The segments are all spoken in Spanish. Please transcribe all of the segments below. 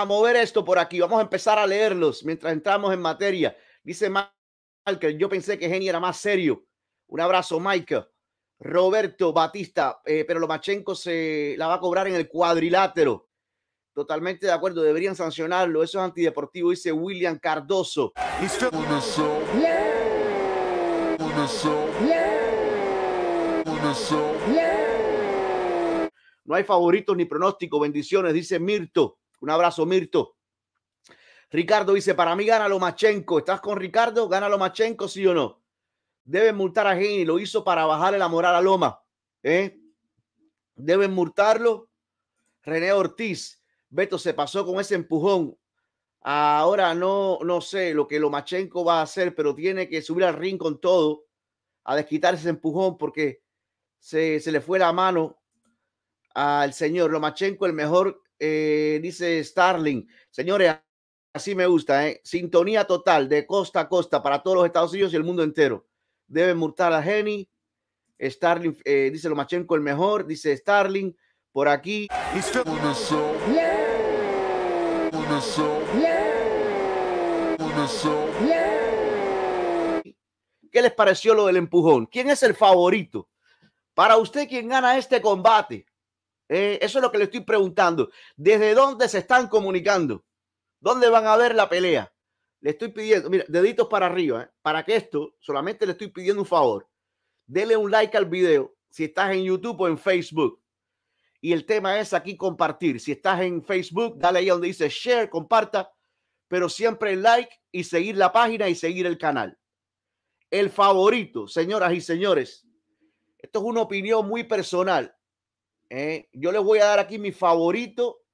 a mover esto por aquí. Vamos a empezar a leerlos mientras entramos en materia. Dice Michael, yo pensé que Geni era más serio. Un abrazo, Michael. Roberto Batista, pero eh, pero Lomachenko se la va a cobrar en el cuadrilátero. Totalmente de acuerdo, deberían sancionarlo. Eso es antideportivo, dice William Cardoso. No hay favoritos ni pronósticos. Bendiciones, dice Mirto. Un abrazo, Mirto. Ricardo dice, para mí gana Lomachenko. ¿Estás con Ricardo? ¿Gana Lomachenko, sí o no? Deben multar a Geni. Lo hizo para bajarle la moral a Loma. ¿eh? Deben multarlo. René Ortiz. Beto se pasó con ese empujón. Ahora no, no sé lo que Lomachenko va a hacer, pero tiene que subir al ring con todo a desquitar ese empujón porque se, se le fue la mano al señor Lomachenko, el mejor eh, dice Starling. Señores, así me gusta, ¿eh? Sintonía total de costa a costa para todos los Estados Unidos y el mundo entero. Deben multar a Jenny. Starling, eh, dice Lomachenko el mejor, dice Starling, por aquí. ¿Qué les pareció lo del empujón? ¿Quién es el favorito? Para usted, ¿quién gana este combate? Eh, eso es lo que le estoy preguntando. ¿Desde dónde se están comunicando? ¿Dónde van a ver la pelea? Le estoy pidiendo, mira, deditos para arriba, ¿eh? para que esto, solamente le estoy pidiendo un favor. Dele un like al video si estás en YouTube o en Facebook. Y el tema es aquí compartir. Si estás en Facebook, dale ahí donde dice share, comparta, pero siempre like y seguir la página y seguir el canal. El favorito, señoras y señores. Esto es una opinión muy personal eh, yo les voy a dar aquí mi favorito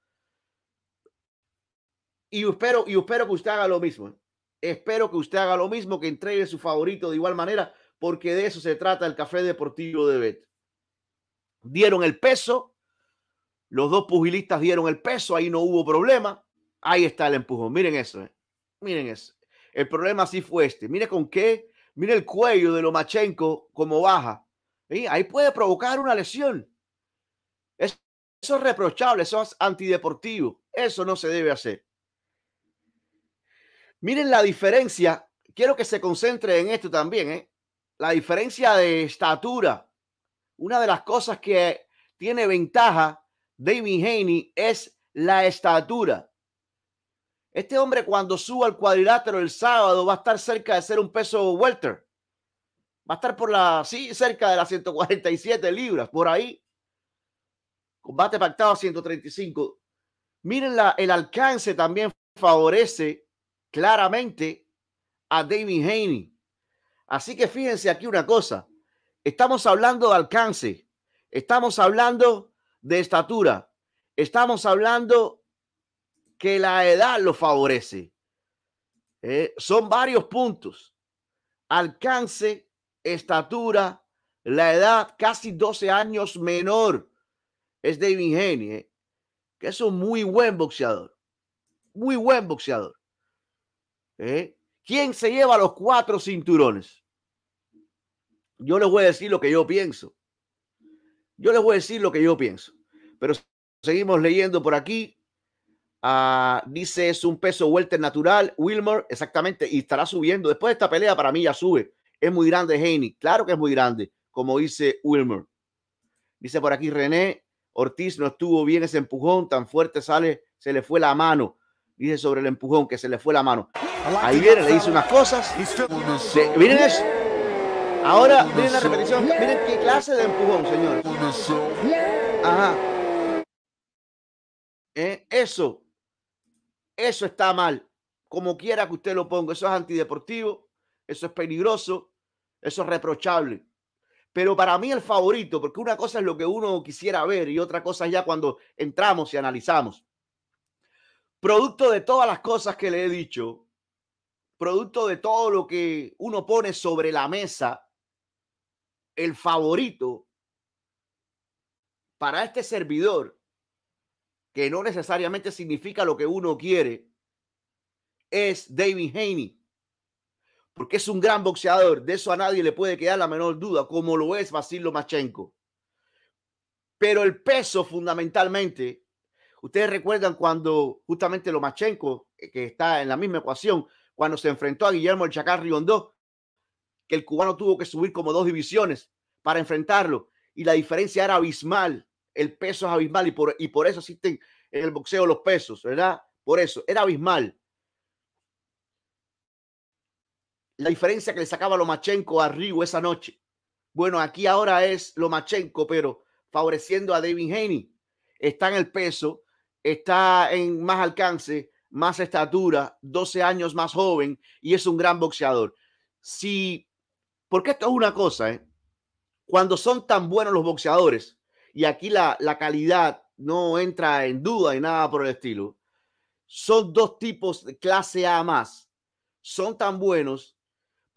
y espero, y espero que usted haga lo mismo. Espero que usted haga lo mismo, que entregue su favorito de igual manera, porque de eso se trata el Café Deportivo de Bet. Dieron el peso, los dos pugilistas dieron el peso, ahí no hubo problema. Ahí está el empujón. Miren eso, eh, miren eso. El problema sí fue este. Mire con qué, mire el cuello de Lomachenko como baja. Ahí puede provocar una lesión. Eso es reprochable, eso es antideportivo. Eso no se debe hacer. Miren la diferencia. Quiero que se concentre en esto también. ¿eh? La diferencia de estatura. Una de las cosas que tiene ventaja David Haney es la estatura. Este hombre cuando suba al cuadrilátero el sábado va a estar cerca de ser un peso welter. Va a estar por la, sí, cerca de las 147 libras, por ahí. Combate pactado 135. Miren, la, el alcance también favorece claramente a David Haney. Así que fíjense aquí una cosa. Estamos hablando de alcance. Estamos hablando de estatura. Estamos hablando que la edad lo favorece. Eh, son varios puntos. Alcance, estatura, la edad casi 12 años menor es David Haney, eh, que es un muy buen boxeador. Muy buen boxeador. Eh, ¿Quién se lleva los cuatro cinturones? Yo les voy a decir lo que yo pienso. Yo les voy a decir lo que yo pienso. Pero seguimos leyendo por aquí. Ah, dice es un peso welter natural, Wilmer, exactamente, y estará subiendo. Después de esta pelea, para mí ya sube. Es muy grande Haney, claro que es muy grande, como dice Wilmer. Dice por aquí René, Ortiz no estuvo bien ese empujón, tan fuerte sale, se le fue la mano. Dice sobre el empujón que se le fue la mano. Ahí viene, le dice unas cosas. miren eso. Ahora, miren la repetición. Miren qué clase de empujón, señor Ajá. Eh, eso, eso está mal. Como quiera que usted lo ponga, eso es antideportivo, eso es peligroso, eso es reprochable. Pero para mí el favorito, porque una cosa es lo que uno quisiera ver y otra cosa ya cuando entramos y analizamos. Producto de todas las cosas que le he dicho, producto de todo lo que uno pone sobre la mesa, el favorito para este servidor, que no necesariamente significa lo que uno quiere, es David Haney porque es un gran boxeador, de eso a nadie le puede quedar la menor duda, como lo es Vasil Lomachenko. Pero el peso fundamentalmente, ustedes recuerdan cuando justamente Lomachenko, eh, que está en la misma ecuación, cuando se enfrentó a Guillermo el Chacar Riondó, que el cubano tuvo que subir como dos divisiones para enfrentarlo y la diferencia era abismal, el peso es abismal y y por eso existen en el boxeo los pesos, ¿verdad? Por eso, era abismal. la diferencia que le sacaba Lomachenko a Rigo esa noche. Bueno, aquí ahora es Lomachenko, pero favoreciendo a David Haney. Está en el peso, está en más alcance, más estatura, 12 años más joven y es un gran boxeador. sí porque esto es una cosa, ¿eh? cuando son tan buenos los boxeadores, y aquí la, la calidad no entra en duda y nada por el estilo, son dos tipos de clase A más, son tan buenos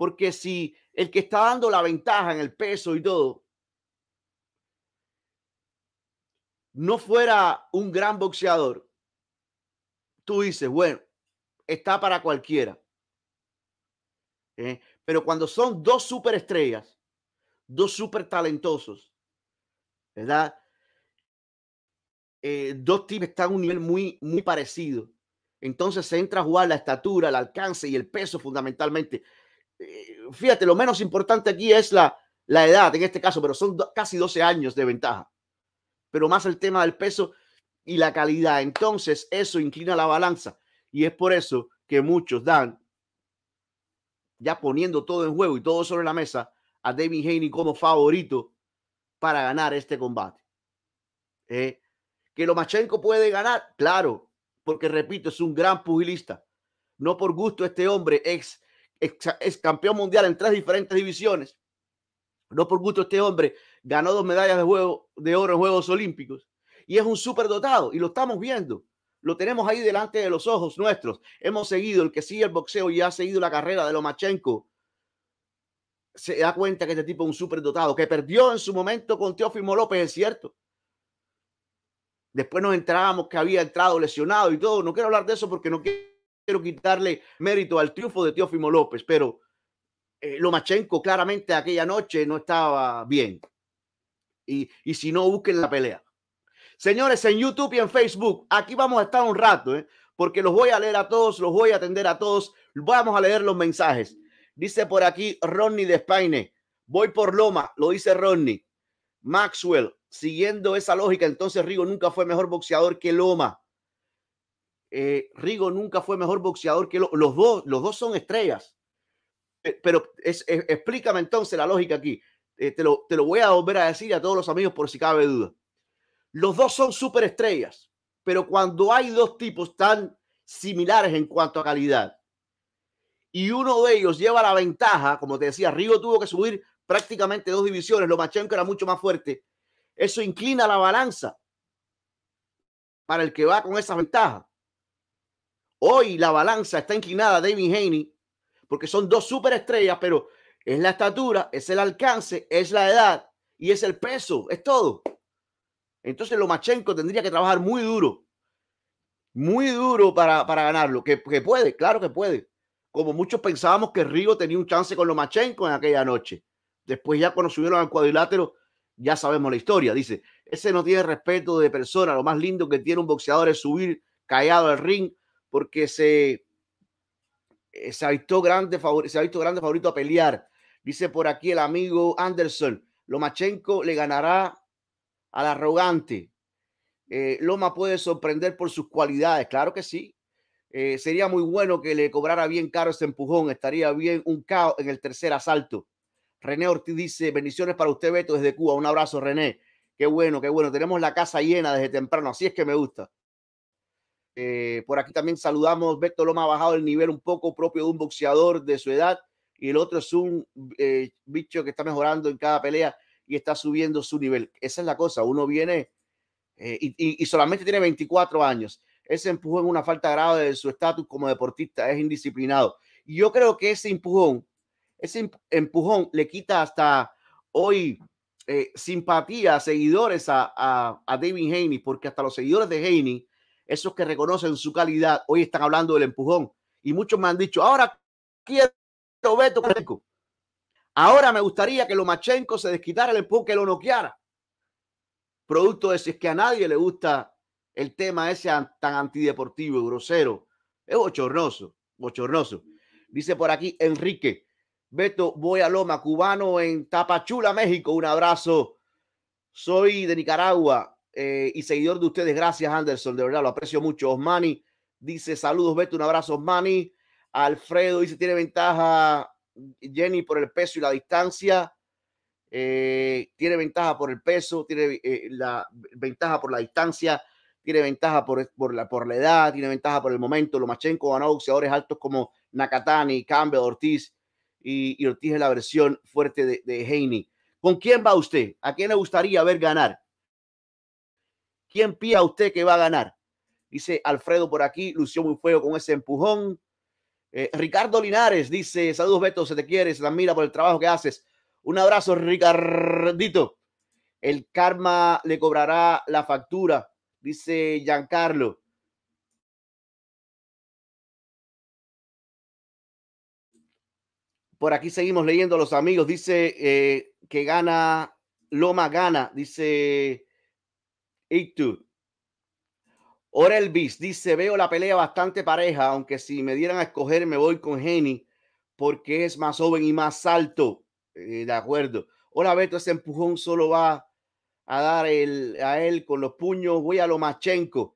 porque si el que está dando la ventaja en el peso y todo, no fuera un gran boxeador, tú dices, bueno, está para cualquiera. ¿eh? Pero cuando son dos superestrellas, dos super talentosos, ¿verdad? Eh, dos tipos están a un nivel muy, muy parecido. Entonces se entra a jugar la estatura, el alcance y el peso fundamentalmente. Eh, fíjate, lo menos importante aquí es la, la edad en este caso, pero son casi 12 años de ventaja. Pero más el tema del peso y la calidad. Entonces, eso inclina la balanza. Y es por eso que muchos dan, ya poniendo todo en juego y todo sobre la mesa, a David Haney como favorito para ganar este combate. Eh, que Lomachenko puede ganar, claro, porque repito, es un gran pugilista. No por gusto este hombre, ex es campeón mundial en tres diferentes divisiones. No por gusto este hombre ganó dos medallas de, de oro en Juegos Olímpicos y es un superdotado y lo estamos viendo. Lo tenemos ahí delante de los ojos nuestros. Hemos seguido, el que sigue el boxeo y ha seguido la carrera de Lomachenko, se da cuenta que este tipo es un superdotado, que perdió en su momento con Teófimo López, es cierto. Después nos enterábamos que había entrado lesionado y todo. No quiero hablar de eso porque no quiero quiero quitarle mérito al triunfo de Teófimo López, pero eh, Lomachenko claramente aquella noche no estaba bien. Y, si no, busquen la pelea. Señores, en YouTube y en Facebook, aquí vamos a estar un rato, ¿eh? porque los voy a leer a todos, los voy a atender a todos, vamos a leer los mensajes. Dice por aquí Ronnie de España, voy por Loma, lo dice Ronnie. Maxwell, siguiendo esa lógica, entonces Rigo nunca fue mejor boxeador que Loma. Eh, Rigo nunca fue mejor boxeador que los dos. Los dos son estrellas. Eh, pero explícame entonces la lógica aquí. Eh, te, lo, voy a volver a decir a todos los amigos por si cabe duda. Los dos son estrellas, pero cuando hay dos tipos tan similares en cuanto a calidad y uno de ellos lleva la ventaja, como te decía, Rigo tuvo que subir prácticamente dos divisiones, Lo que era mucho más fuerte, eso inclina la balanza para el que va con esa ventaja. Hoy la balanza está inclinada a David Haney porque son dos superestrellas, pero es la estatura, es el alcance, es la edad y es el peso, es todo. Entonces Lomachenko tendría que trabajar muy duro, muy duro para, ganarlo, que, que, puede, claro que puede. Como muchos pensábamos que Rigo tenía un chance con Lomachenko en aquella noche. Después ya cuando subieron al cuadrilátero, ya sabemos la historia. Dice, ese no tiene respeto de persona, lo más lindo que tiene un boxeador es subir callado al ring porque se, ha eh, visto grande, se ha visto grande favorito a pelear. Dice por aquí el amigo Anderson, Lomachenko le ganará al arrogante. Eh, Loma puede sorprender por sus cualidades, claro que sí. Eh, sería muy bueno que le cobrara bien caro ese empujón, estaría bien un caos en el tercer asalto. René Ortiz dice, bendiciones para usted, Beto, desde Cuba. Un abrazo, René. Qué bueno, qué bueno. Tenemos la casa llena desde temprano, así es que me gusta. Eh, por aquí también saludamos, Beto Loma ha bajado el nivel un poco propio de un boxeador de su edad y el otro es un eh, bicho que está mejorando en cada pelea y está subiendo su nivel. Esa es la cosa, uno viene eh, y, solamente tiene 24 años. Ese empujón, una falta grave de su estatus como deportista, es indisciplinado. Y yo creo que ese empujón, ese empujón le quita hasta hoy simpatía, seguidores a, a, a David Haney, porque hasta los seguidores de Haney esos que reconocen su calidad, hoy están hablando del empujón. Y muchos me han dicho, ahora quiero Beto Ahora me gustaría que Lomachenko se desquitara el empujón, que lo noqueara. Producto de si es que a nadie le gusta el tema ese tan antideportivo, grosero. Es bochornoso, bochornoso. Dice por aquí Enrique, Beto, voy a Loma, cubano en Tapachula, México. Un abrazo. Soy de Nicaragua. Eh, y seguidor de ustedes. Gracias, Anderson, de verdad, lo aprecio mucho. Osmani dice: Saludos, Beto, un abrazo, Osmani. Alfredo dice: Tiene ventaja Jenny por el peso y la distancia. Eh, tiene ventaja por el peso, tiene eh, la ventaja por la distancia, tiene ventaja por, por, la, por la edad, tiene ventaja por el momento. Lomachenko ganó boxeadores altos como Nakatani, cambio Ortiz y, Ortiz es la versión fuerte de, de ¿Con quién va usted? ¿A quién le gustaría ver ganar? ¿Quién pía usted que va a ganar? Dice Alfredo por aquí, lució muy feo con ese empujón. Eh, Ricardo Linares dice: Saludos, Beto, se te quiere, se te admira por el trabajo que haces. Un abrazo, Ricardito. El karma le cobrará la factura, dice Giancarlo. Por aquí seguimos leyendo a los amigos. Dice eh, que gana Loma Gana, dice Ahora el Bis dice: Veo la pelea bastante pareja, aunque si me dieran a escoger, me voy con Jenny porque es más joven y más alto. Eh, de acuerdo. Hola, Beto, ese empujón solo va a dar el, a él con los puños. Voy a lo Machenko.